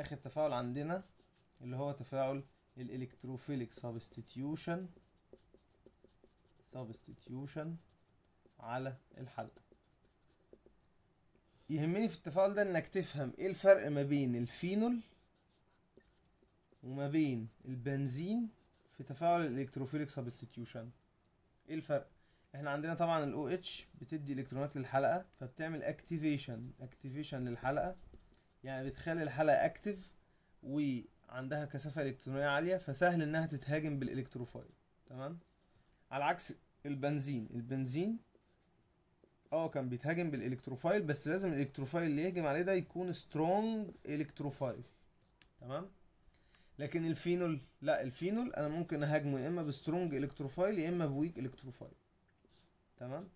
اخر تفاعل عندنا اللي هو تفاعل الالكتروفيليك سبستيتيوشن سبستيتيوشن على الحلقة يهمني في التفاعل ده انك تفهم ايه الفرق ما بين الفينول وما بين البنزين في تفاعل الالكتروفيليك سبستيتيوشن ايه الفرق احنا عندنا طبعا الاو OH بتدي الكترونات للحلقه فبتعمل اكتيفيشن اكتيفيشن للحلقه يعني بتخلي الحلقة اكتف وعندها كثافة الكترونية عالية فسهل انها تتهاجم بالالكتروفايل تمام على عكس البنزين البنزين اه كان بيتهاجم بالالكتروفايل بس لازم الالكتروفايل اللي يهجم عليه ده يكون سترونج الكتروفايل تمام لكن الفينول لا الفينول انا ممكن اهاجمه يا اما بسترونج الكتروفايل يا اما بويك الكتروفايل تمام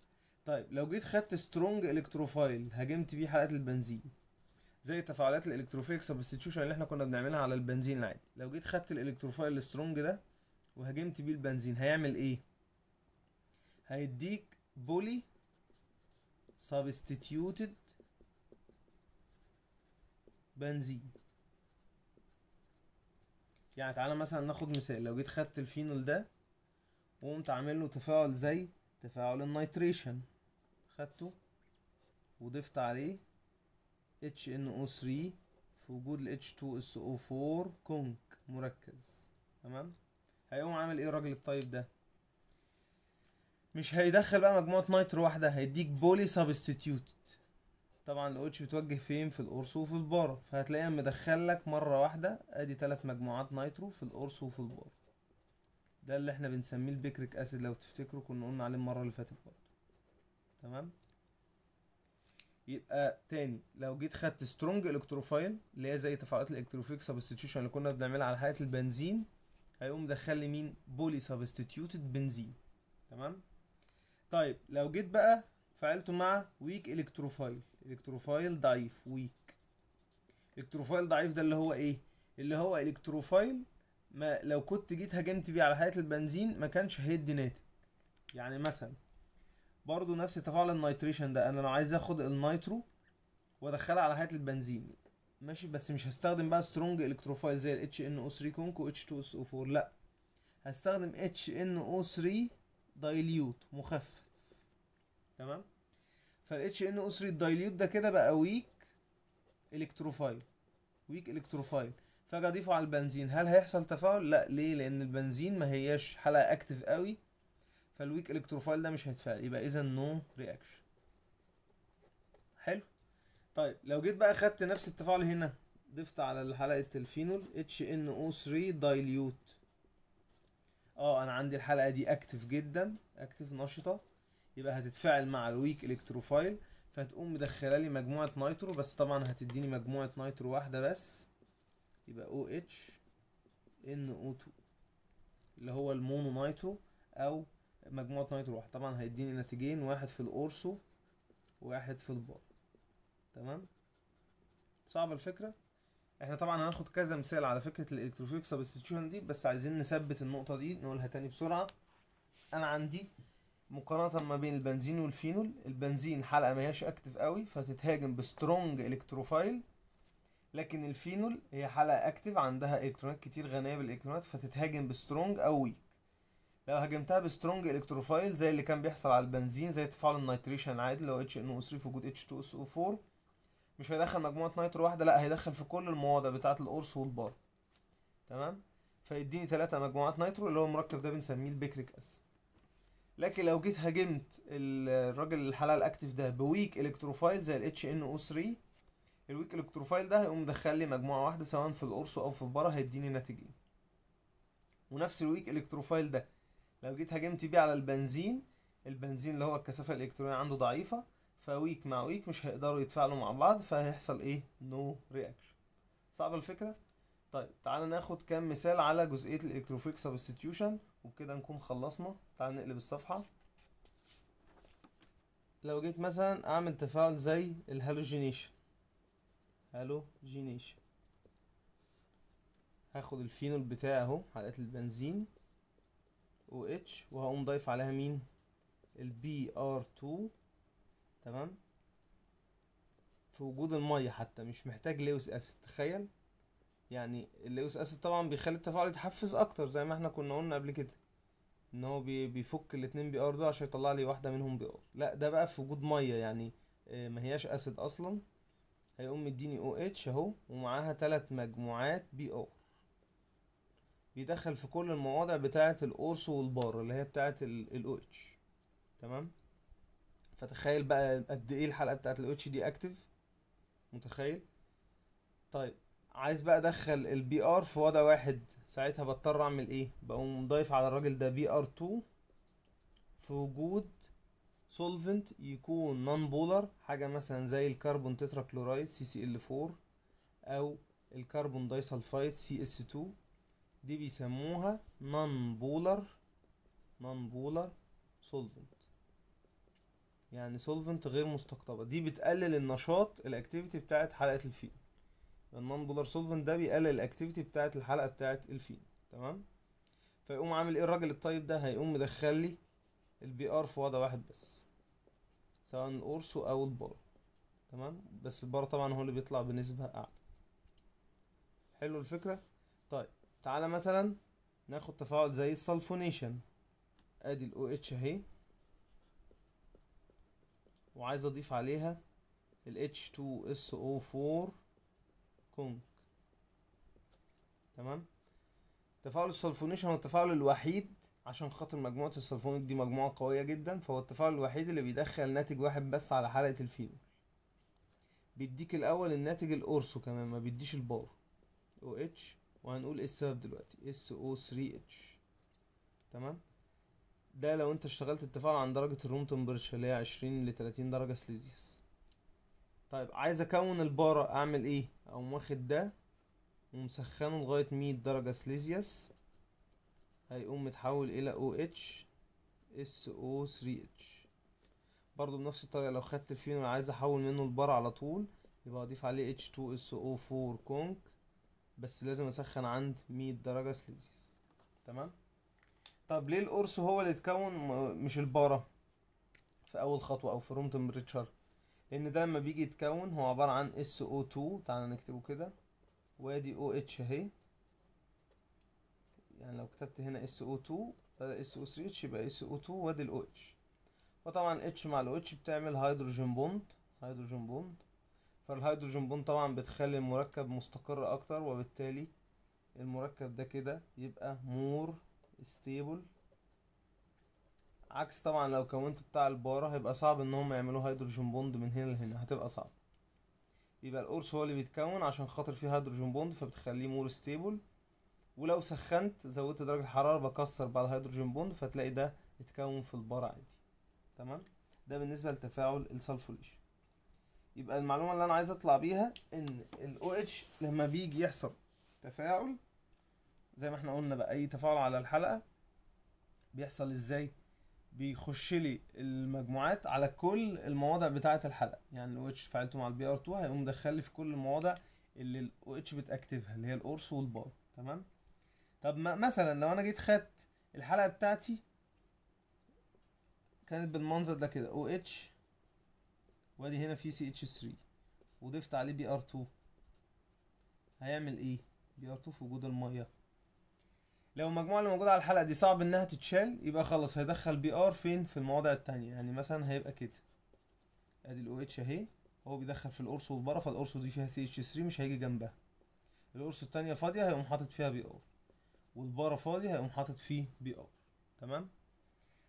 طيب لو جيت خدت سترونج الكتروفايل هاجمت بيه حلقات البنزين زي تفاعلات الالكتروفيلك سبستيتيوشن اللي احنا كنا بنعملها على البنزين العادي لو جيت خدت الالكتروفايل السترونج ده وهاجمت بيه البنزين هيعمل ايه هيديك بولي سبستيتيوتد بنزين يعني تعالى مثلا ناخد مثال لو جيت خدت الفينول ده وقمت عامل له تفاعل زي تفاعل النيتريشن خدته وضفت عليه HNO3 في وجود ال H2SO4 كونك مركز تمام هيقوم عامل ايه الراجل الطيب ده مش هيدخل بقى مجموعة نايترو واحدة هيديك بولي سبستيتيوت طبعا الأوتش بتوجه فين في القرص وفي البارة فهتلاقيها مدخلك مرة واحدة ادي تلات مجموعات نايترو في القرص وفي البارة ده اللي احنا بنسميه البيكريك اسيد لو تفتكروا كنا قلنا عليه المرة اللي فاتت برضه تمام يبقى تاني لو جيت خدت سترونج الكتروفايل اللي هي زي تفاعلات الالكتروفيك سبستيتيوشن اللي كنا بنعملها على حاله البنزين هيقوم دخل لي مين بولي سبستيتيوتد بنزين تمام طيب لو جيت بقى فعلته مع ويك الكتروفايل الكتروفايل ضعيف ويك الكتروفايل ضعيف ده اللي هو ايه اللي هو الكتروفايل ما لو كنت جيت هاجمت بيه على حاله البنزين ما كانش هيدي ناتج يعني مثلا برضو نفس تفاعل النيتريشن ده انا لو عايز اخد النيترو وادخلها على حياه البنزين ماشي بس مش هستخدم بقى سترونج الكتروفايل زي ال HNO3 كونك واتش H2SO4 لا هستخدم HNO3 دايليوت مخفف تمام فال HNO3 دايليوت ده كده بقى ويك الكتروفايل ويك الكتروفايل فاجي اضيفه على البنزين هل هيحصل تفاعل لا ليه لان البنزين ما هياش حلقه اكتف قوي فالويك الكتروفايل ده مش هيتفاعل يبقى اذا نو رياكشن حلو طيب لو جيت بقى خدت نفس التفاعل هنا ضفت على حلقه الفينول اتش ان او 3 دايليوت اه انا عندي الحلقه دي اكتف جدا اكتف نشطه يبقى هتتفاعل مع الويك الكتروفايل فهتقوم مدخله لي مجموعه نايترو بس طبعا هتديني مجموعه نايترو واحده بس يبقى او اتش ان او 2 اللي هو المونو نايترو او مجموعة نايت واحد طبعا هيديني نتيجين واحد في الأورسو واحد في البار تمام صعبة الفكرة احنا طبعا هناخد كذا مثال على فكرة الالكتروفيلك سبستيتيوشن دي بس عايزين نثبت النقطة دي نقولها تاني بسرعة انا عندي مقارنة ما بين البنزين والفينول البنزين حلقة مهياش اكتف قوي فتتهاجم بسترونج الكتروفايل لكن الفينول هي حلقة اكتف عندها الكترونات كتير غنية بالالكترونات فتتهاجم بسترونج او ويك لو هاجمتها بسترونج الكتروفايل زي اللي كان بيحصل على البنزين زي تفاعل النيتريشن عادي هو اتش ان او 3 في وجود اتش 2 اس او 4 مش هيدخل مجموعه نيترو واحده لا هيدخل في كل المواضع بتاعه القرص والبار تمام فيديني ثلاثة مجموعات نيترو اللي هو المركب ده بنسميه البيكريك اسيد لكن لو جيت هاجمت الراجل الحلال اكتف ده بويك الكتروفايل زي الاتش ان او 3 الويك الكتروفايل ده هيقوم مدخل لي مجموعه واحده سواء في القرص او في البره هيديني ناتجين ونفس الويك الكتروفايل ده لو جيت هاجمت بيه على البنزين البنزين اللي هو الكثافة الإلكترونية عنده ضعيفة فويك مع ويك مش هيقدروا يتفاعلوا مع بعض فهيحصل إيه نو no رياكشن صعبة الفكرة؟ طيب تعالى ناخد كام مثال على جزئية الإلكتروفيك سبستيتيوشن وبكده نكون خلصنا تعالى نقلب الصفحة لو جيت مثلا أعمل تفاعل زي الهالوجينيشن هالوجينيشن هاخد الفينول بتاعي اهو حلقة البنزين و H وهقوم ضايف عليها مين البي ار 2 تمام في وجود الميه حتى مش محتاج ليوس اسيد تخيل يعني الليوس اسيد طبعا بيخلي التفاعل يتحفز اكتر زي ما احنا كنا قلنا قبل كده ان هو بيفك الاتنين بي ار دول عشان يطلع لي واحده منهم بي ار لا ده بقى في وجود ميه يعني آه، ما هياش اسيد اصلا هيقوم مديني او OH اتش اهو ومعاها تلات مجموعات بي ار بيدخل في كل المواضع بتاعة القرص والبار اللي هي بتاعة ال OH تمام فتخيل بقى قد ايه الحلقة بتاعة ال OH دي اكتف متخيل طيب عايز بقى ادخل البي ار في وضع واحد ساعتها بضطر اعمل ايه بقوم ضايف على الراجل ده بي ار 2 في وجود سولفنت يكون نون بولر حاجه مثلا زي الكربون تترا كلورايد سي سي ال 4 او الكربون دايسلفايد سي اس 2 دي بيسموها نون بولر نون بولر سولفنت يعني سولفنت غير مستقطبه دي بتقلل النشاط الاكتيفيتي بتاعه حلقه الفيل النون بولر سولفنت ده بيقلل الاكتيفيتي بتاعه الحلقه بتاعه الفيل تمام فيقوم عامل ايه الراجل الطيب ده هيقوم مدخل لي البي ار في وضع واحد بس سواء القرص او البار تمام بس البار طبعا هو اللي بيطلع بنسبه اعلى حلو الفكره طيب تعالى مثلا ناخد تفاعل زي السلفونيشن ادي الاو اتش اهي وعايز اضيف عليها ال H2SO4 كونك تمام تفاعل السلفونيشن هو التفاعل الوحيد عشان خاطر مجموعة السلفونيك دي مجموعة قوية جدا فهو التفاعل الوحيد اللي بيدخل ناتج واحد بس على حلقة الفينول بيديك الأول الناتج الأورثو كمان ما بيديش البار OH وهنقول ايه السبب دلوقتي SO3H تمام ده لو انت اشتغلت التفاعل عن درجة الروم تمبرتشر اللي هي عشرين لتلاتين درجة سليزيوس طيب عايز اكون البارة اعمل ايه اقوم واخد ده ومسخنه لغاية مية درجة سليزيوس هيقوم متحول الى او اتش اس او 3 اتش برضو بنفس الطريقة لو خدت الفينول عايز احول منه البارة على طول يبقى اضيف عليه اتش 2 اس او 4 كونك بس لازم اسخن عند 100 درجه سليزيوس تمام طب ليه القرص هو اللي اتكون مش الباره في اول خطوه او في روم تمبريتشر لان ده لما بيجي يتكون هو عباره عن SO2 تعالى نكتبه كده وادي OH اهي يعني لو كتبت هنا SO2 بدل SO3 يبقى SO2 وادي ال OH وطبعا H مع ال OH بتعمل هيدروجين بوند هيدروجين بوند فالهيدروجين بوند طبعا بتخلي المركب مستقر اكتر وبالتالي المركب ده كده يبقى مور ستيبل عكس طبعا لو كونت بتاع البارة هيبقى صعب ان هم يعملوا هيدروجين بوند من هنا لهنا هتبقى صعب يبقى القرص هو اللي بيتكون عشان خاطر فيه هيدروجين بوند فبتخليه مور ستيبل ولو سخنت زودت درجة الحرارة بكسر بعد الهيدروجين بوند فتلاقي ده اتكون في البارة عادي تمام ده بالنسبة لتفاعل السلفوليشن يبقى المعلومه اللي انا عايز اطلع بيها ان الـ OH لما بيجي يحصل تفاعل زي ما احنا قلنا بقى اي تفاعل على الحلقه بيحصل ازاي بيخش لي المجموعات على كل المواضع بتاعه الحلقه يعني الـ OH فعلته مع الـ br 2 هيقوم مدخل لي في كل المواضع اللي الـ OH بتاكتفها اللي هي القرص والبار تمام طب ما مثلا لو انا جيت خدت الحلقه بتاعتي كانت بالمنظر ده كده OH وادي هنا في سي اتش 3 وضفت عليه بي ار 2 هيعمل ايه بي ار 2 في وجود الميه لو المجموعه اللي موجوده على الحلقه دي صعب انها تتشال يبقى خلاص هيدخل بي ار فين في المواضع التانية يعني مثلا هيبقى كده ادي الاو اتش اهي هو بيدخل في القرص والبره فالقرص دي فيها سي اتش 3 مش هيجي جنبها القرص التانية فاضيه هيقوم حاطط فيها بي ار والبره فاضية هيقوم حاطط فيه بي ار تمام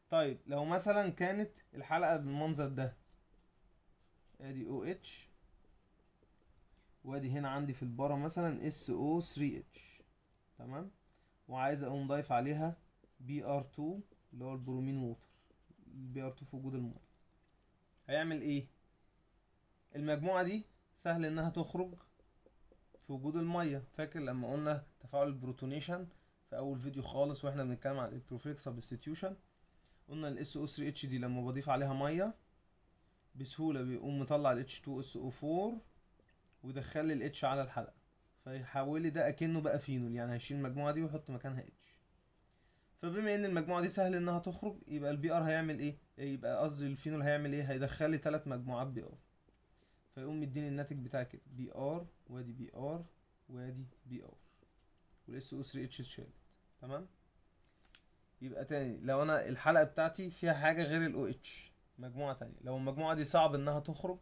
طيب لو مثلا كانت الحلقه بالمنظر ده ادي او اتش وادي هنا عندي في البارة مثلا اس او 3 اتش تمام وعايز اقوم ضايف عليها بي ار 2 اللي هو البرومين ووتر البي ار 2 في وجود الميه هيعمل ايه المجموعة دي سهل انها تخرج في وجود الميه فاكر لما قلنا تفاعل البروتونيشن في اول فيديو خالص واحنا بنتكلم عن الالكتروفيلك سبستيتيوشن قلنا الاس او 3 اتش دي لما بضيف عليها ميه بسهوله بيقوم مطلع ال H2SO4 ويدخل لي ال H على الحلقه فيحول لي ده اكنه بقى فينول يعني هيشيل المجموعه دي ويحط مكانها H فبما ان المجموعه دي سهل انها تخرج يبقى البي ار هيعمل ايه يبقى قصدي الفينول هيعمل ايه هيدخل لي ثلاث مجموعات بي ار فيقوم مديني الناتج بتاع كده بي ار وادي بي ار وادي بي ار والاس او 3 اتش اتشالت تمام يبقى تاني لو انا الحلقه بتاعتي فيها حاجه غير الاو اتش مجموعه تانية لو المجموعه دي صعب انها تخرج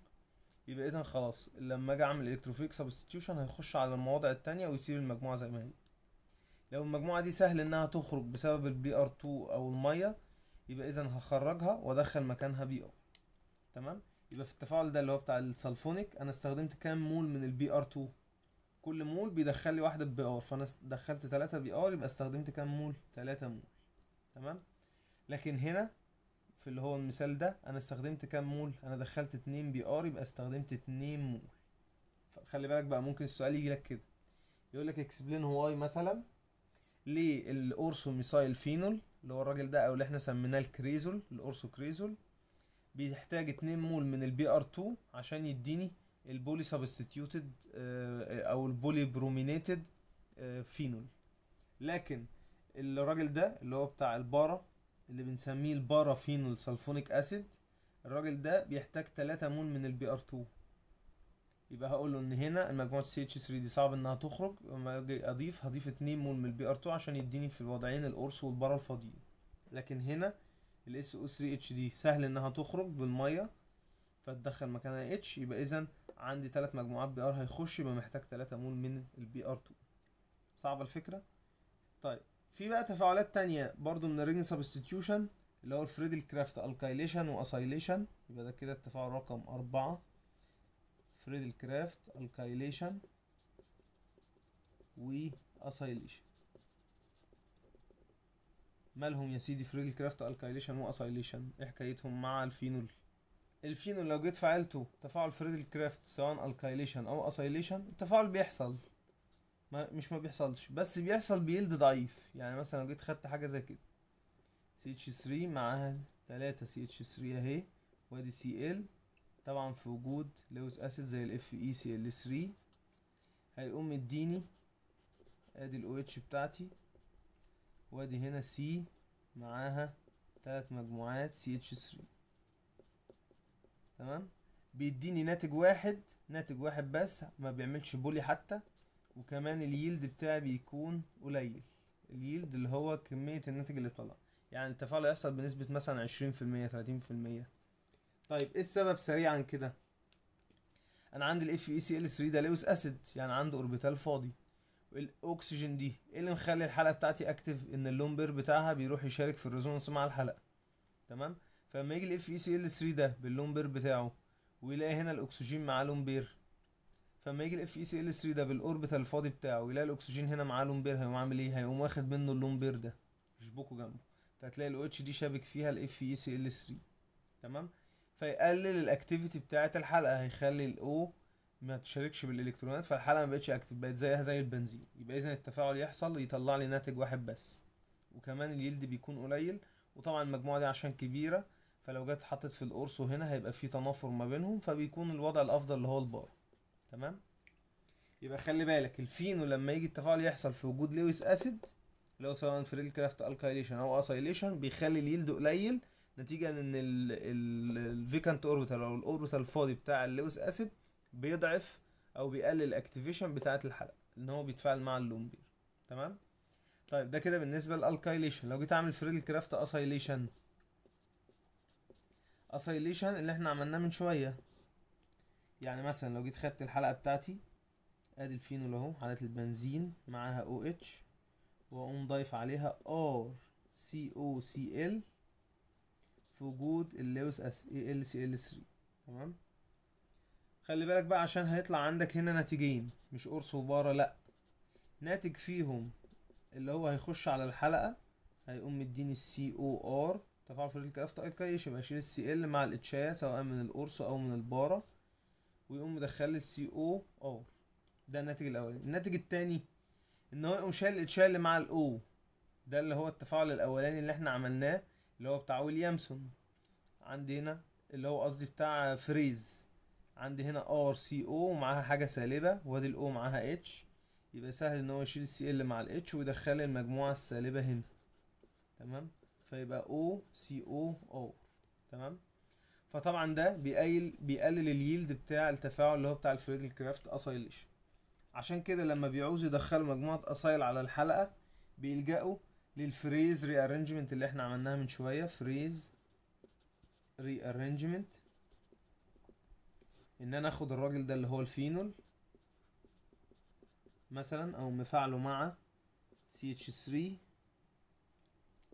يبقى اذا خلاص لما اجي اعمل الكتروفيك سبستيوشن هيخش على المواضع التانية ويسيب المجموعه زي ما هي لو المجموعه دي سهل انها تخرج بسبب البي ار 2 او الميه يبقى اذا هخرجها وادخل مكانها بي ار تمام يبقى في التفاعل ده اللي هو بتاع السلفونيك انا استخدمت كام مول من البي ار 2 كل مول بيدخل لي واحده بي ار فانا دخلت 3 بي ار يبقى استخدمت كام مول 3 مول تمام لكن هنا في اللي هو المثال ده انا استخدمت كام مول انا دخلت 2 بي ار يبقى استخدمت 2 مول خلي بالك بقى ممكن السؤال يجي لك كده يقول لك اكسبلين واي مثلا ليه الاورسو ميسايل فينول اللي هو الراجل ده او اللي احنا سميناه الكريزول الاورسو كريزول بيحتاج 2 مول من البي ار 2 عشان يديني البولي سبستيتيوتد آه، او البولي برومينيتد آه، فينول لكن الراجل ده اللي هو بتاع الباره اللي بنسميه البارافينول سلفونيك اسيد الراجل ده بيحتاج 3 مول من البي ار 2 يبقى هقول له ان هنا المجموعه سي اتش 3 دي صعب انها تخرج لما اجي اضيف هضيف 2 مول من البي ار 2 عشان يديني في الوضعين القرص والبارا الفاضيين لكن هنا الاس او 3 اتش دي سهل انها تخرج بالميه فتدخل مكانها اتش يبقى اذا عندي 3 مجموعات بي ار هيخش يبقى محتاج 3 مول من البي ار 2 صعبه الفكره طيب في بقى تفاعلات تانية برضو من الرينج سبستيتيوشن اللي هو الفريدل كرافت الكايليشن واسايليشن يبقى ده كده التفاعل رقم أربعة فريدل كرافت الكايليشن واسايليشن مالهم يا سيدي فريدل كرافت الكايليشن واسايليشن ايه حكايتهم مع الفينول الفينول لو جيت فعلته تفاعل فريدل كرافت سواء الكايليشن او اسايليشن التفاعل بيحصل ما مش ما بيحصلش بس بيحصل بيلد ضعيف يعني مثلا لو جيت خدت حاجه زي كده سي اتش 3 معاها 3 سي اتش 3 اهي وادي سي ال طبعا في وجود لوز اسيد زي الاف اي سي ال 3 هيقوم مديني ادي الاو اتش بتاعتي وادي هنا سي معاها ثلاث مجموعات سي اتش 3 تمام بيديني ناتج واحد ناتج واحد بس ما بيعملش بولي حتى وكمان اليلد بتاعي بيكون قليل اليلد اللي هو كمية الناتج اللي طلع يعني التفاعل هيحصل بنسبة مثلا عشرين في المية تلاتين في المية طيب ايه السبب سريعا كده انا عندي ال fecl 3 ده لويس اسيد يعني عنده اوربيتال فاضي الاكسجين دي ايه اللي مخلي الحلقه بتاعتي اكتف ان اللون بير بتاعها بيروح يشارك في الريزونانس مع الحلقه تمام فلما يجي ال fecl 3 ده باللون بير بتاعه ويلاقي هنا الاكسجين مع لون بير فلما يجي الاف اي سي ال 3 e ده بالاوربيتال الفاضي بتاعه يلاقي الاكسجين هنا معاه لومبير هيقوم عامل ايه هيقوم واخد منه اللومبير ده يشبكه جنبه فهتلاقي الاو اتش دي شابك فيها الاف اي سي ال 3 e تمام فيقلل الاكتيفيتي بتاعه الحلقه هيخلي الاو ما تشاركش بالالكترونات فالحلقه ما بقتش اكتف بقت زيها زي البنزين يبقى اذا التفاعل يحصل يطلع لي ناتج واحد بس وكمان اليلد بيكون قليل وطبعا المجموعه دي عشان كبيره فلو جت حطت في القرص وهنا هيبقى في تنافر ما بينهم فبيكون الوضع الافضل اللي هو البار تمام يبقى خلي بالك الفينو لما يجي التفاعل يحصل في وجود لويس اسيد اللي هو سواء فريل كرافت الكايليشن او اسايليشن بيخلي اليلد قليل نتيجه ان الفيكانت اوربيتال او الاوربيتال الفاضي بتاع اللويس اسيد بيضعف او بيقلل الاكتيفيشن بتاعه الحلقه ان هو بيتفاعل مع اللومبير تمام طيب ده كده بالنسبه للالكايليشن لو جيت اعمل فريل كرافت اسايليشن اسايليشن اللي احنا عملناه من شويه يعني مثلا لو جيت خدت الحلقة بتاعتي ادي الفينول اهو حلقة البنزين معاها او اتش واقوم ضايف عليها ار سي او سي ال في وجود اللوس اس ال سي ال 3 تمام خلي بالك بقى عشان هيطلع عندك هنا ناتجين مش قرص وبارة لأ ناتج فيهم اللي هو هيخش على الحلقة هيقوم مديني السي او ار تفاعل الكاف طاقه تايكايش يبقى اشيل السي ال مع الاتشاية سواء من القرص او من البارة ويقوم مدخل لي السي او او ده الناتج الاولاني الناتج الثاني ان هو يقوم شايل الاتشال مع الاو ده اللي هو التفاعل الاولاني اللي احنا عملناه اللي هو بتاع ويليامسون عندي هنا اللي هو قصدي بتاع فريز عندي هنا ار سي او ومعاها حاجه سالبه وادي الاو معاها اتش يبقى سهل ان هو يشيل السي ال مع الاتش ويدخل المجموعه السالبه هنا تمام فيبقى او سي او او تمام فطبعا ده بيقلل بيقلل اليلد بتاع التفاعل اللي هو بتاع الفريدل كرافت اسايليشن عشان كده لما بيعوزوا يدخلوا مجموعه اسايل على الحلقه بيلجأوا للفريز ري ارنجمنت اللي احنا عملناها من شويه فريز ري ارنجمنت ان انا اخد الراجل ده اللي هو الفينول مثلا او مفاعله مع CH3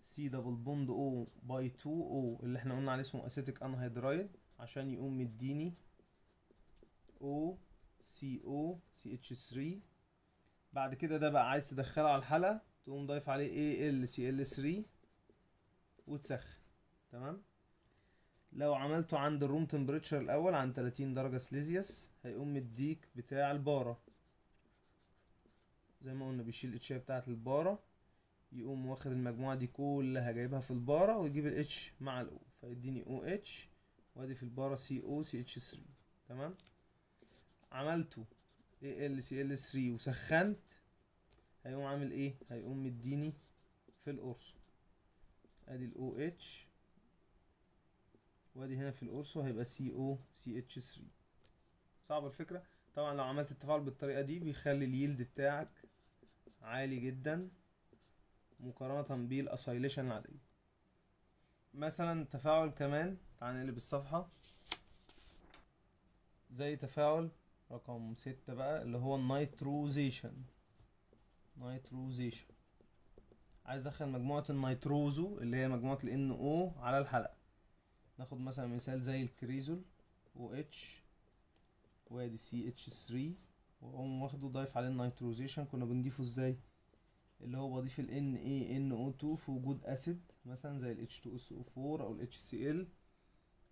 سي دبل بوند او باي 2 او اللي احنا قلنا عليه اسمه اسيتيك انهيدرايد عشان يقوم مديني او سي او سي اتش 3 بعد كده ده بقى عايز تدخله على الحلقه تقوم ضايف عليه اي ال سي ال 3 وتسخن تمام لو عملته عند الروم تمبريتشر الاول عند 30 درجه سليزيوس هيقوم مديك بتاع الباره زي ما قلنا بيشيل الاتشيه بتاعه الباره يقوم واخد المجموعه دي كلها جايبها في الباره ويجيب الاتش مع الاو فيديني او اتش وادي في الباره سي او سي اتش 3 تمام عملته اي ال سي ال 3 وسخنت هيقوم عامل ايه هيقوم مديني في القرص ادي الاو اتش وادي هنا في القرص هيبقى سي او سي اتش 3 صعبه الفكره طبعا لو عملت التفاعل بالطريقه دي بيخلي اليلد بتاعك عالي جدا مقارنة بالأسايليشن العادية مثلا تفاعل كمان تعال نقلب الصفحة زي تفاعل رقم ستة بقى اللي هو النيتروزيشن نيتروزيشن عايز ادخل مجموعة النيتروزو اللي هي مجموعة ال NO على الحلقة ناخد مثلا مثال زي الكريزول و OH وادي CH3 واقوم واخده ضايف عليه النيتروزيشن كنا بنضيفه ازاي اللي هو بضيف ال NaNO2 في وجود اسيد مثلا زي ال H2SO4 او ال HCl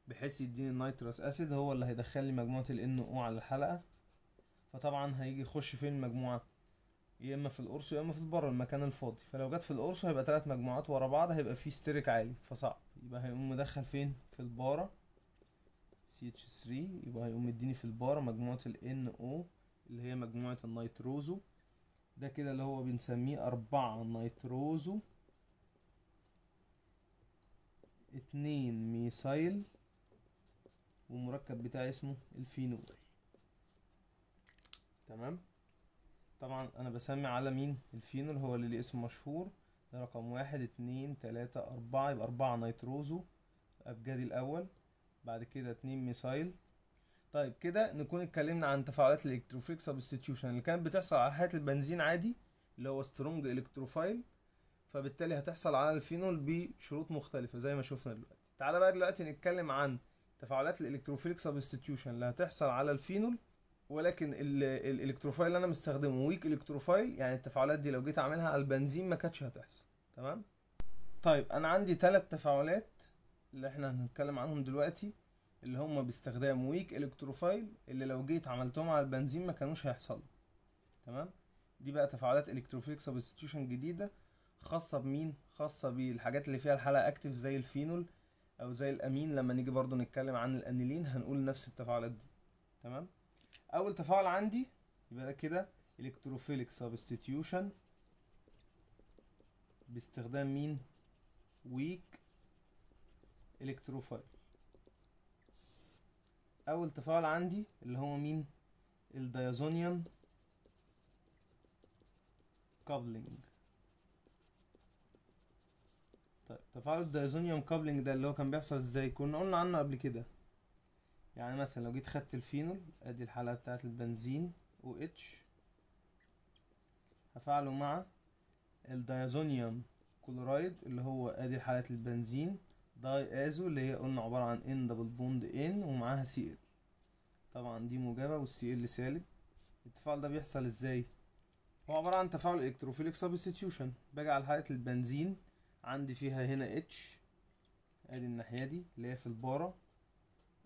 بحيث يديني النيتروس اسيد هو اللي هيدخل لي مجموعة ال NO على الحلقة فطبعا هيجي يخش فين المجموعة يا اما في القرص يا اما في بره المكان الفاضي فلو جت في القرص هيبقى تلات مجموعات ورا بعض هيبقى فيه ستيريك عالي فصعب يبقى هيقوم مدخل فين في الباره CH3 يبقى هيقوم مديني في الباره مجموعه ال NO اللي هي مجموعه النيتروزو ده كده اللي هو بنسميه أربعة نيتروزو اتنين ميثايل والمركب بتاعي اسمه الفينول تمام طبعا انا بسمي على مين الفينول هو اللي ليه اسم مشهور ده رقم واحد اتنين تلاتة اربعة يبقى اربعة نيتروزو ابجدي الاول بعد كده اتنين ميثايل طيب كده نكون اتكلمنا عن تفاعلات الالكتروفيلك سبستيتيوشن اللي كانت بتحصل على حياه البنزين عادي اللي هو سترونج الكتروفايل فبالتالي هتحصل على الفينول بشروط مختلفه زي ما شفنا دلوقتي تعالى بقى دلوقتي نتكلم عن تفاعلات الالكتروفيلك سبستيتيوشن اللي هتحصل على الفينول ولكن الالكتروفايل اللي انا مستخدمه ويك الكتروفايل يعني التفاعلات دي لو جيت اعملها على البنزين ما كانتش هتحصل تمام طيب انا عندي ثلاث تفاعلات اللي احنا هنتكلم عنهم دلوقتي اللي هم باستخدام ويك الكتروفايل اللي لو جيت عملتهم على البنزين ما كانوش هيحصلوا تمام دي بقى تفاعلات الكتروفيلك سبستيوشن جديده خاصه بمين خاصه بالحاجات اللي فيها الحاله اكتف زي الفينول او زي الامين لما نيجي برضو نتكلم عن الانيلين هنقول نفس التفاعلات دي تمام اول تفاعل عندي يبقى كده الكتروفيلك سبستيوشن باستخدام مين ويك الكتروفايل اول تفاعل عندي اللي هو مين الديازونيان كابلنج طيب تفاعل الديازونيوم كابلنج ده اللي هو كان بيحصل ازاي كنا قلنا عنه قبل كده يعني مثلا لو جيت خدت الفينول ادي الحلقه بتاعت البنزين و اتش هفعله مع الديازونيوم كلورايد اللي هو ادي حلقه البنزين داي ازو اللي هي قلنا عبارة عن ان دبل بوند ان ومعاها سي ال طبعا دي موجبة والسي ال سالب التفاعل ده بيحصل ازاي؟ هو عبارة عن تفاعل الكتروفيليك سبستيوشن باجي على حلقة البنزين عندي فيها هنا اتش ادي الناحية دي اللي هي في البارة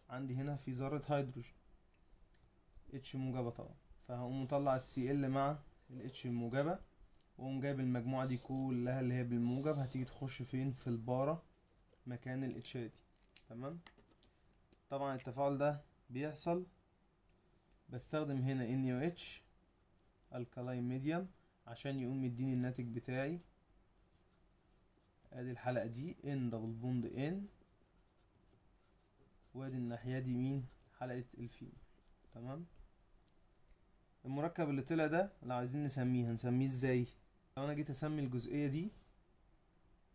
عندي هنا في ذرة هيدروجين اتش موجبة طبعا فهقوم مطلع السي ال مع الاتش الموجبة واقوم جايب المجموعة دي كلها اللي هي بالموجب هتيجي تخش فين في البارة مكان الاتش دي تمام طبعا التفاعل ده بيحصل بستخدم هنا ان يو اتش الكالاين ميديم عشان يقوم مديني الناتج بتاعي ادي الحلقة دي ان دبل بوند ان وادي الناحية دي مين حلقة الفيم تمام المركب اللي طلع ده لو عايزين نسميه هنسميه ازاي لو انا جيت اسمي الجزئية دي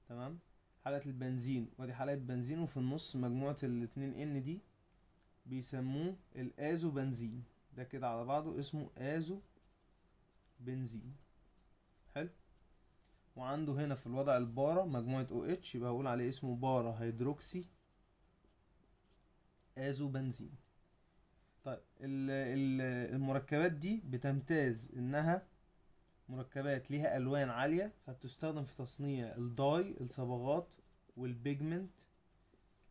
تمام حلقة البنزين وادي حلقة بنزين وفي النص مجموعة الاتنين ان دي بيسموه الازو بنزين ده كده على بعضه اسمه ازو بنزين حلو وعنده هنا في الوضع البارة مجموعة او اتش يبقى هقول عليه اسمه بارة هيدروكسي ازو بنزين طيب المركبات دي بتمتاز انها مركبات ليها الوان عاليه فبتستخدم في تصنيع الداي الصبغات والبيجمنت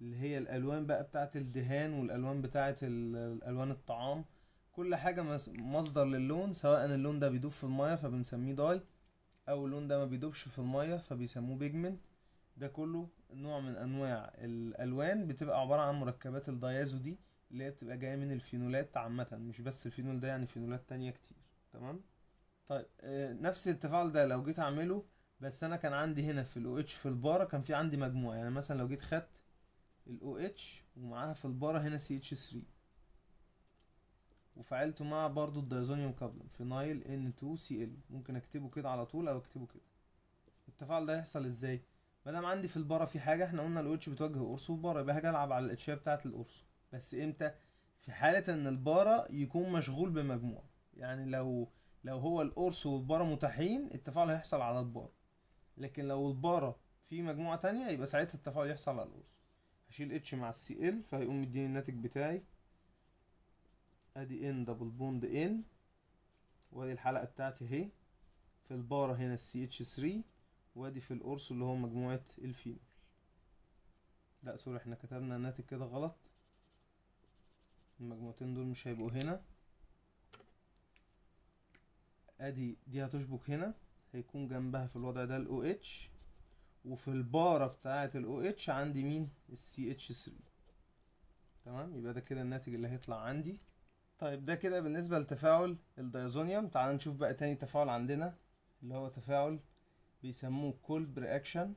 اللي هي الالوان بقى بتاعه الدهان والالوان بتاعه الالوان الطعام كل حاجه مصدر للون سواء اللون ده بيدوب في الميه فبنسميه داي او اللون ده ما بيدوبش في الميه فبيسموه بيجمنت ده كله نوع من انواع الالوان بتبقى عباره عن مركبات الديازو دي اللي هي بتبقى جايه من الفينولات عامه مش بس الفينول ده يعني فينولات تانية كتير تمام طيب آه، نفس التفاعل ده لو جيت اعمله بس انا كان عندي هنا في الاو اتش في البارة كان في عندي مجموعة يعني مثلا لو جيت خدت الاو اتش ومعاها في البارة هنا سي اتش 3 وفعلته مع برضو الدايزونيوم كابلن نايل ان 2 سي ال ممكن اكتبه كده على طول او اكتبه كده التفاعل ده هيحصل ازاي ما دام عندي في البارة في حاجة احنا قلنا الاو اتش بتوجه قرصه في بارة يبقى هاجي العب على الاتشيه بتاعة القرص بس امتى في حالة ان البارة يكون مشغول بمجموعة يعني لو لو هو القرص والبارة متاحين التفاعل هيحصل على البارة لكن لو البارة في مجموعة تانية يبقى ساعتها التفاعل يحصل على القرص هشيل اتش مع السي ال فهيقوم مديني الناتج بتاعي ادي ان دبل بوند ان وادي الحلقة بتاعتي اهي في البارة هنا السي اتش 3 وادي في القرص اللي هو مجموعة الفينول لا سوري احنا كتبنا الناتج كده غلط المجموعتين دول مش هيبقوا هنا ادي دي هتشبك هنا هيكون جنبها في الوضع ده الاو اتش وفي البارة بتاعة الاو اتش عندي مين السي اتش 3 تمام يبقى ده كده الناتج اللي هيطلع عندي طيب ده كده بالنسبة لتفاعل الديازونيوم تعال نشوف بقى تاني تفاعل عندنا اللي هو تفاعل بيسموه كولب رياكشن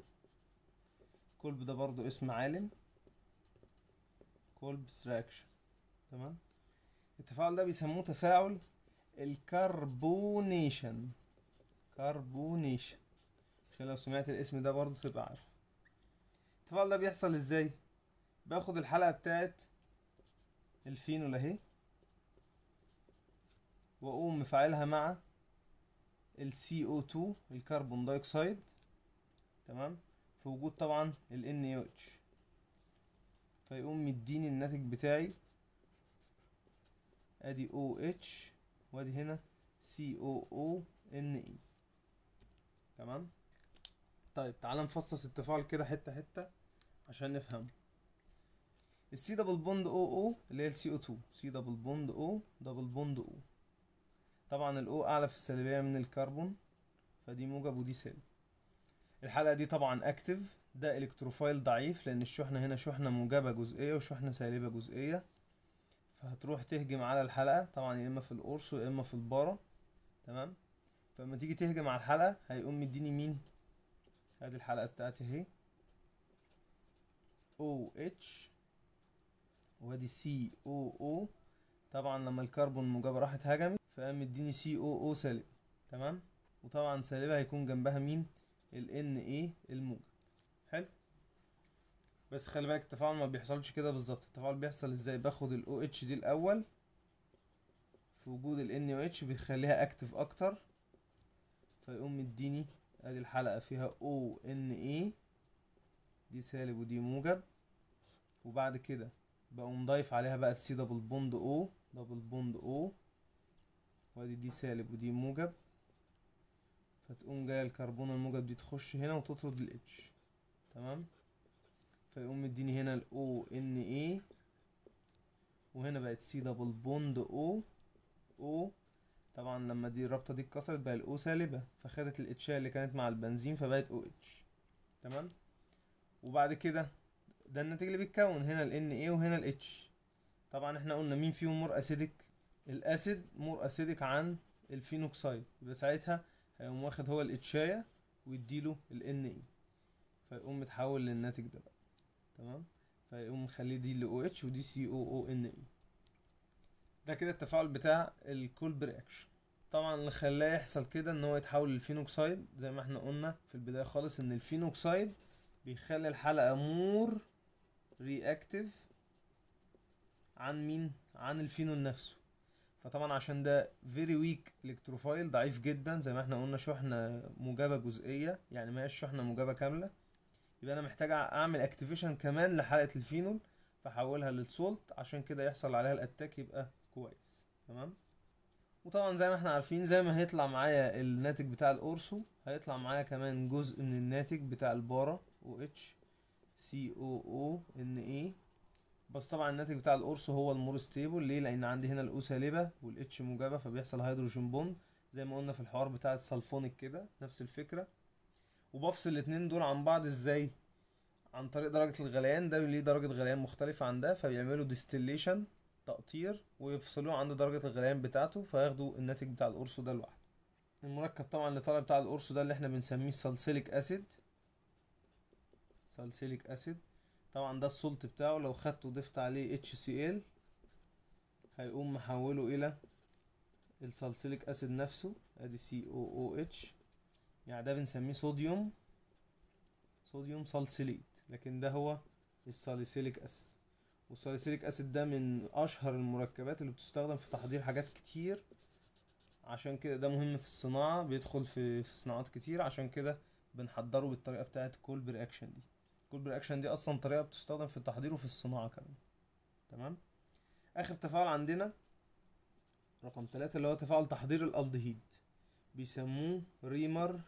كولب ده برضو اسم عالم كولب رياكشن تمام التفاعل ده بيسموه تفاعل الكربونيشن كربونيشن عشان لو سمعت الاسم ده برضه تبقى عارف التفاعل ده بيحصل ازاي باخد الحلقه بتاعت الفينول اهي واقوم مفعلها مع ال CO2 الكربون دايوكسيد تمام في وجود طبعا ال NaOH فيقوم مديني الناتج بتاعي ادي OH وادي هنا سي او او ان اي تمام طيب تعال نفصص التفاعل كده حته حته عشان نفهمه السي دبل بوند او او اللي هي السي او 2 سي دبل بوند او دبل بوند او طبعا الاو اعلى في السلبيه من الكربون فدي موجب ودي سالب الحلقه دي طبعا اكتف ده الكتروفايل ضعيف لان الشحنه هنا شحنه موجبه جزئيه وشحنه سالبه جزئيه فهتروح تهجم على الحلقة طبعا يا اما في القرص يا اما في البارة تمام فلما تيجي تهجم على الحلقة هيقوم مديني مين ادي الحلقة بتاعتي اهي او اتش وادي سي او او طبعا لما الكربون موجبة راحت هجمت فقام مديني سي او او سالب تمام وطبعا سالبها هيكون جنبها مين ال ان ايه الموجب بس خلي بالك التفاعل ما بيحصلش كده بالظبط التفاعل بيحصل ازاي باخد ال اتش دي الاول في وجود ال ان او اتش بيخليها اكتف اكتر فيقوم مديني ادي الحلقة فيها او ان اي دي سالب ودي موجب وبعد كده بقوم ضايف عليها بقى السي دبل بوند او دبل بوند او وادي دي سالب ودي موجب فتقوم جايه الكربون الموجب دي تخش هنا وتطرد الاتش تمام فيقوم مديني هنا O N A وهنا بقت سي دبل بوند O O طبعا لما دي الرابطه دي اتكسرت بقى O سالبه فخدت H اللي كانت مع البنزين فبقت O H تمام وبعد كده ده الناتج اللي بيتكون هنا ال A وهنا ال H طبعا احنا قلنا مين فيهم مور اسيدك الاسيد مور اسيدك عن الفينوكسايد يبقى ساعتها هيقوم واخد هو الاتشاية ويديله ال A فيقوم متحول للناتج ده بقى تمام فيقوم مخليه دي ال OH ودي سي او او ان اي ده كده التفاعل بتاع الكولب رياكشن طبعا اللي خلاه يحصل كده ان هو يتحول للفينوكسايد زي ما احنا قلنا في البدايه خالص ان الفينوكسايد بيخلي الحلقه مور رياكتيف عن مين عن الفينول نفسه فطبعا عشان ده فيري ويك الكتروفايل ضعيف جدا زي ما احنا قلنا شحنه موجبه جزئيه يعني ما هيش شحنه موجبه كامله يبقى انا محتاج اعمل اكتيفيشن كمان لحلقه الفينول فاحولها للسولت عشان كده يحصل عليها الاتاك يبقى كويس تمام وطبعا زي ما احنا عارفين زي ما هيطلع معايا الناتج بتاع الاورسو هيطلع معايا كمان جزء من الناتج بتاع البارا او اتش سي او او ان اي بس طبعا الناتج بتاع الاورسو هو المور ستيبل ليه لان عندي هنا الاو سالبه والاتش موجبه فبيحصل هيدروجين بوند زي ما قلنا في الحوار بتاع السلفونيك كده نفس الفكره وبفصل الاتنين دول عن بعض ازاي عن طريق درجة الغليان ده ليه درجة غليان مختلفة عن ده فبيعملوا ديستليشن تقطير ويفصلوه عن درجة الغليان بتاعته فياخدوا الناتج بتاع القرص ده لوحده المركب طبعا اللي طالع بتاع القرص ده اللي احنا بنسميه سالسيليك اسيد سالسيليك اسيد طبعا ده السولت بتاعه لو خدته وضفت عليه اتش سي ال هيقوم محوله الى السالسيليك اسيد نفسه ادي سي او او اتش يعني ده بنسميه صوديوم صوديوم صلصليت لكن ده هو الصاليسيليك اسيد والصاليسيليك اسيد ده من اشهر المركبات اللي بتستخدم في تحضير حاجات كتير عشان كده ده مهم في الصناعة بيدخل في صناعات كتير عشان كده بنحضره بالطريقة بتاعة كول برياكشن دي كول برياكشن دي اصلا طريقة بتستخدم في التحضير وفي الصناعة كمان تمام اخر تفاعل عندنا رقم ثلاثة اللي هو تفاعل تحضير الالدهيد بيسموه ريمر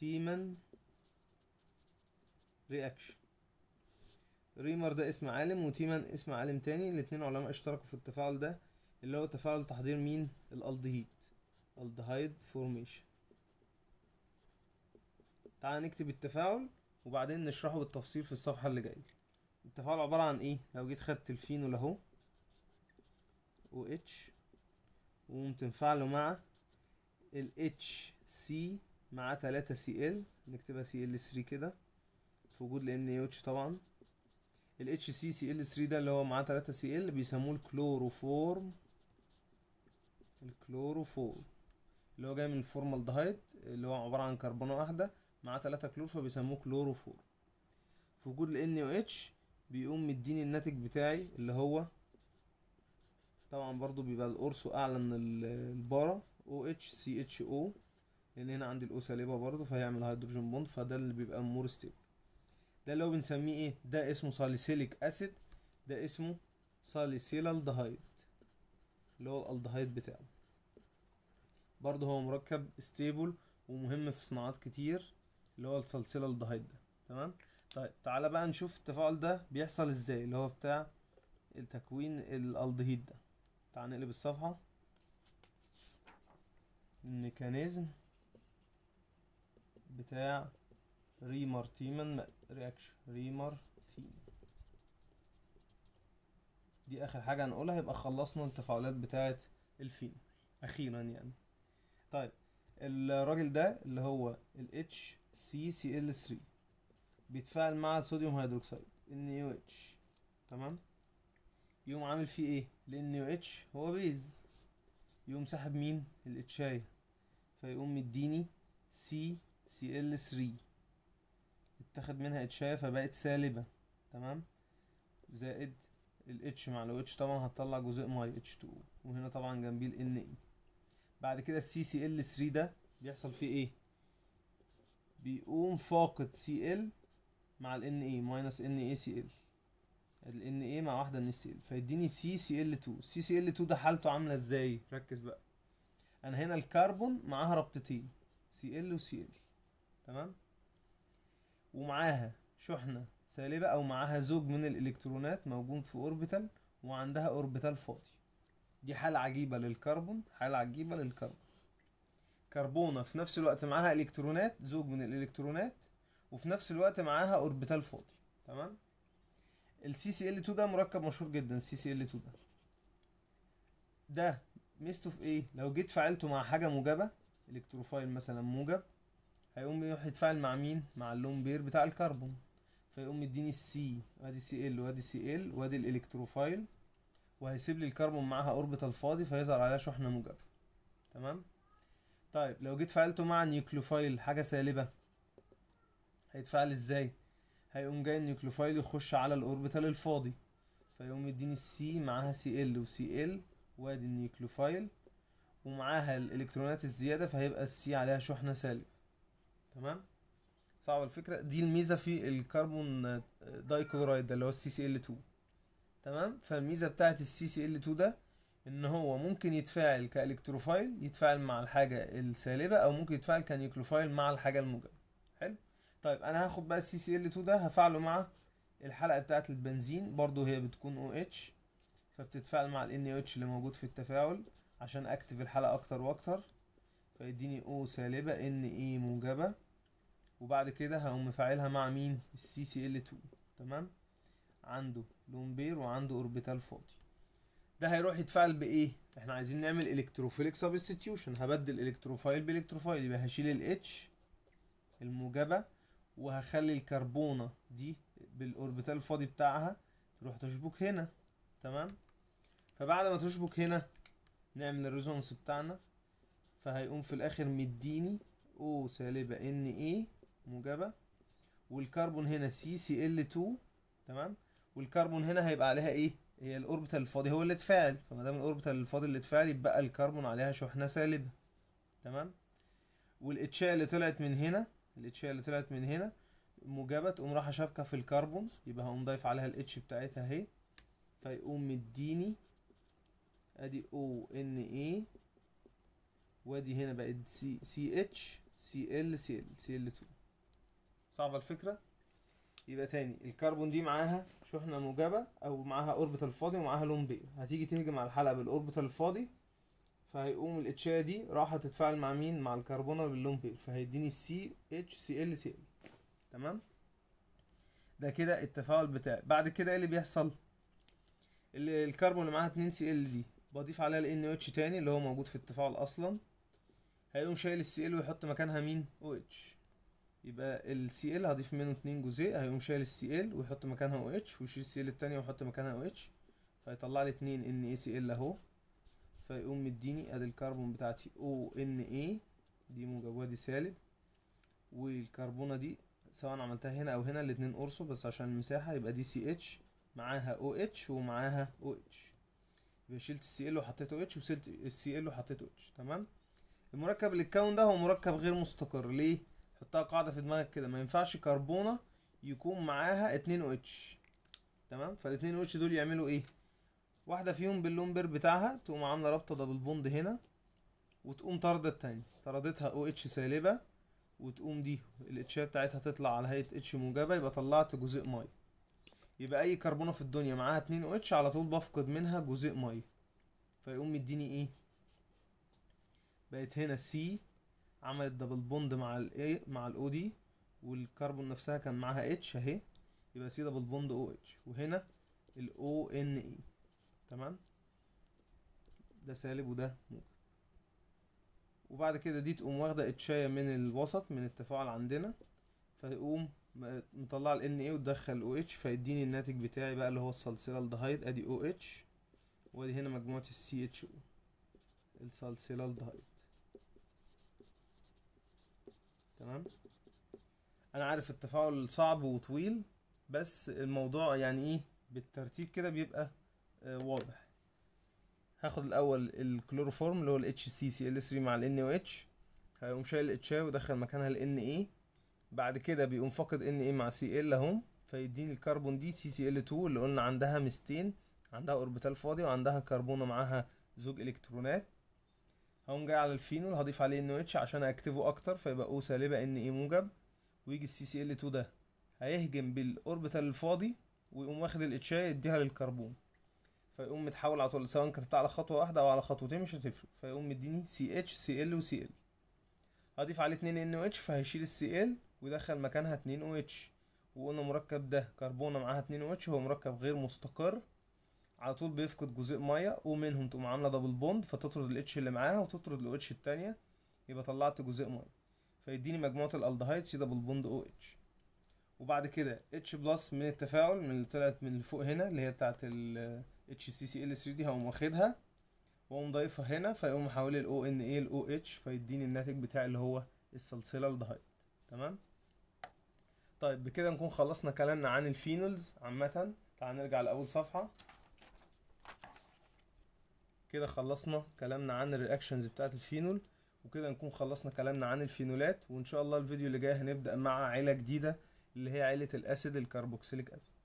تيمن رياكشن ريمر ده اسم عالم وتيمن اسم عالم تاني الاتنين علماء اشتركوا في التفاعل ده اللي هو تفاعل تحضير مين الالدهيد الدهايد فورميشن تعال نكتب التفاعل وبعدين نشرحه بالتفصيل في الصفحة اللي جاية التفاعل عبارة عن ايه لو جيت خدت الفينو لهو و اتش وقمت مع ال سي مع 3 سي ال نكتبها سي ال 3 كده في وجود لان اتش طبعا ال اتش سي سي ال 3 ده اللي هو معاه 3 سي ال بيسموه الكلوروفورم الكلوروفورم اللي هو جاي من الفورمالدهايد اللي هو عبارة عن كربونة واحدة مع تلاتة كلور فبيسموه كلوروفور في وجود ال او اتش بيقوم مديني الناتج بتاعي اللي هو طبعا برضو بيبقى القرص اعلى من البارة او اتش سي اتش او لان هنا عندي الأو سالبة برضه فهيعمل هيدروجين بوند فده اللي بيبقى مور ستيبل ده اللي هو بنسميه ايه ده اسمه ساليسيليك اسيد ده اسمه ساليسيلالدهايد اللي هو الالدهايد بتاعه برضه هو مركب ستيبل ومهم في صناعات كتير اللي هو الساليسيلالدهايد ده تمام طيب تعالى بقى نشوف التفاعل ده بيحصل ازاي اللي هو بتاع التكوين الالدهيد ده تعال نقلب الصفحة الميكانيزم بتاع ريمر تيمن رياكشن ريمر تيمن دي اخر حاجة هنقولها يبقى خلصنا التفاعلات بتاعة الفين اخيرا يعني طيب الراجل ده اللي هو ال HCCl3 بيتفاعل مع الصوديوم هيدروكسيد NaOH تمام يقوم عامل فيه ايه لان اتش هو بيز يقوم سحب مين ال H فيقوم مديني سي Cl3 اتخذ منها اتشاية فبقت سالبة تمام زائد الاتش مع لو اتش طبعا هتطلع جزء ماي اتش H2O وهنا طبعا جنبيه ال Na بعد كده ال CCl3 ده بيحصل فيه ايه؟ بيقوم فاقد Cl مع ال Na ماينس NaCl ال Na مع واحدة من الCl فيديني CCl2 CCl2 ده حالته عاملة ازاي؟ ركز بقى انا هنا الكربون معاها رابطتين Cl و Cl تمام ومعاها شحنة سالبة أو معاها زوج من الإلكترونات موجود في أوربيتال وعندها أوربيتال فاضي دي حالة عجيبة للكربون حالة عجيبة للكربون كربونة في نفس الوقت معاها إلكترونات زوج من الإلكترونات وفي نفس الوقت معاها أوربيتال فاضي تمام السي سي ال 2 ده مركب مشهور جدا السي سي ال 2 ده ده ميزته في ايه لو جيت فعلته مع حاجه موجبه الكتروفايل مثلا موجب هيقوم يروح ايه، يتفاعل مع مين مع اللون بير بتاع الكربون فيقوم مديني السي وادي سي ال وادي سي ال وادي الالكتروفايل وهيسيب لي الكربون معاها اوربيتال فاضي فيظهر عليها شحنه موجبه تمام طيب لو جيت فعلته مع نيوكليوفايل حاجه سالبه هيتفاعل ازاي هيقوم جاي النيوكليوفايل يخش على الاوربيتال الفاضي فيقوم يديني السي معاها سي ال وسي ال وادي النيوكليوفايل ومعاها الالكترونات الزياده فهيبقى السي عليها شحنه سالب تمام صعبه الفكره دي الميزه في الكربون دايكلورايد ده اللي هو السي سي ال 2 تمام فالميزه بتاعه السي سي ال 2 ده ان هو ممكن يتفاعل كالكتروفايل يتفاعل مع الحاجه السالبه او ممكن يتفاعل كنيوكلوفايل مع الحاجه الموجبه حلو طيب انا هاخد بقى السي سي ال 2 ده هفعله مع الحلقه بتاعه البنزين برضو هي بتكون او اتش فبتتفاعل مع ال NH اللي موجود في التفاعل عشان اكتف الحلقه اكتر واكتر فيديني او سالبة ان اي موجبة وبعد كده هقوم مفاعلها مع مين السي سي ال 2 تمام عنده لون بير وعنده اوربيتال فاضي ده هيروح يتفاعل بايه احنا عايزين نعمل الكتروفيليك سبستيتيوشن هبدل الكتروفايل بالكتروفايل يبقى هشيل الاتش الموجبه وهخلي الكربونه دي بالاوربيتال الفاضي بتاعها تروح تشبك هنا تمام فبعد ما تشبك هنا نعمل الريزونس بتاعنا فهيقوم في الاخر مديني او سالبة ان ايه موجبة والكربون هنا سي سي ال 2 تمام والكربون هنا هيبقى عليها ايه هي الاوربيتال الفاضي هو اللي اتفاعل فما دام الاوربيتال الفاضي اللي اتفاعل يبقى الكربون عليها شحنه سالبه تمام والاتش اللي طلعت من هنا الاتش اللي طلعت من هنا موجبه تقوم رايحه شابكه في الكربون يبقى هقوم ضايف عليها الاتش بتاعتها اهي فيقوم مديني ادي او ان اي وادي هنا بقت سي سي اتش سي ال سي ال سي ال 2 صعبه الفكره يبقى تاني الكربون دي معاها شحنه موجبه او معاها اوربيتال فاضي ومعاها لون بير هتيجي تهجم على الحلقه بالاوربيتال الفاضي فهيقوم الاتشيه دي راح تتفاعل مع مين مع الكربونه باللون بير فهيديني سي اتش سي ال سي ال تمام ده كده التفاعل بتاعي بعد كده ايه اللي بيحصل الكربون اللي معاها 2 سي ال دي بضيف عليها ال ان اتش تاني اللي هو موجود في التفاعل اصلا هيقوم شايل السي ال ويحط مكانها مين او اتش يبقى السي ال هضيف منه اتنين جزيء هيقوم شايل السي ال ويحط مكانها او اتش ويشيل السي ال التانية ويحط مكانها او اتش فيطلع لي اتنين ان اي سي ال اهو فيقوم مديني ادي الكربون بتاعتي او ان اي دي موجبة دي سالب والكربونة دي سواء عملتها هنا او هنا الاتنين قرصوا بس عشان المساحة يبقى دي سي اتش معاها او اتش ومعاها او اتش يبقى شلت السي ال وحطيت او اتش وشلت السي ال وحطيت او اتش تمام المركب اللي اتكون ده هو مركب غير مستقر ليه حطها قاعده في دماغك كده ما ينفعش كربونه يكون معاها 2 او اتش تمام فالاتنين او اتش دول يعملوا ايه واحده فيهم باللومبر بتاعها تقوم عامله رابطه دبل بوند هنا وتقوم طارده التانية طردتها او اتش سالبه وتقوم دي الاتش بتاعتها تطلع على هيئه اتش موجبه يبقى طلعت جزء ميه يبقى اي كربونه في الدنيا معاها 2 او اتش على طول بفقد منها جزء ميه فيقوم مديني ايه بقت هنا سي عملت دبل بوند مع الاي مع الاو دي والكربون نفسها كان معاها اتش اهي يبقى سي دبل بوند او اتش وهنا الاو ان اي e. تمام ده سالب وده موجب وبعد كده دي تقوم واخده اتشايه من الوسط من التفاعل عندنا فيقوم مطلع ال ان اي e وتدخل الاو اتش فيديني الناتج بتاعي بقى اللي هو الصلصله الدهايد ادي او اتش وادي هنا مجموعه السي اتش او الصلصله الدهايد تمام انا عارف التفاعل صعب وطويل بس الموضوع يعني ايه بالترتيب كده بيبقى آه واضح هاخد الاول الكلوروفورم اللي هو الاتش سي سي ال 3 مع ال ان او اتش هيقوم شايل الاتش ودخل مكانها ان اي بعد كده بيقوم فاقد ان اي مع سي ال اهم فيديني الكربون دي سي سي ال 2 اللي قلنا عندها مستين عندها اوربيتال فاضي وعندها كربونه معاها زوج الكترونات هقوم جاي على الفينول هضيف عليه انه اتش عشان اكتفه اكتر فيبقى او سالبه ان اي موجب ويجي السي سي ال 2 ده هيهجم بالاوربيتال الفاضي ويقوم واخد الاتش يديها للكربون فيقوم متحول على طول سواء كتبتها على خطوه واحده او على خطوتين مش هتفرق فيقوم مديني سي اتش سي ال وسي ال هضيف عليه اتنين ان اتش فهيشيل السي ال ويدخل مكانها اتنين او اتش وقلنا مركب ده كربونه معاها اتنين او اتش هو مركب غير مستقر على طول بيفقد جزء ميه ومنهم تقوم عامله دبل بوند فتطرد الاتش اللي معاها وتطرد الاو اتش التانيه يبقى طلعت جزء ميه فيديني مجموعه الالدهايد سي دبل بوند او اتش وبعد كده اتش بلس من التفاعل من اللي طلعت من فوق هنا اللي هي بتاعه ال اتش سي سي ال 3 دي هقوم واخدها واقوم ضايفها هنا فيقوم محول ال او ان اي ال او اتش فيديني الناتج بتاعي اللي هو الصلصله الدهايد تمام طيب بكده نكون خلصنا كلامنا عن الفينولز عامه تعال نرجع لاول صفحه كده خلصنا كلامنا عن الرياكشنز بتاعت الفينول وكده نكون خلصنا كلامنا عن الفينولات وان شاء الله الفيديو اللي جاي هنبدا مع عيله جديده اللي هي عيله الاسيد الكربوكسيليك اسيد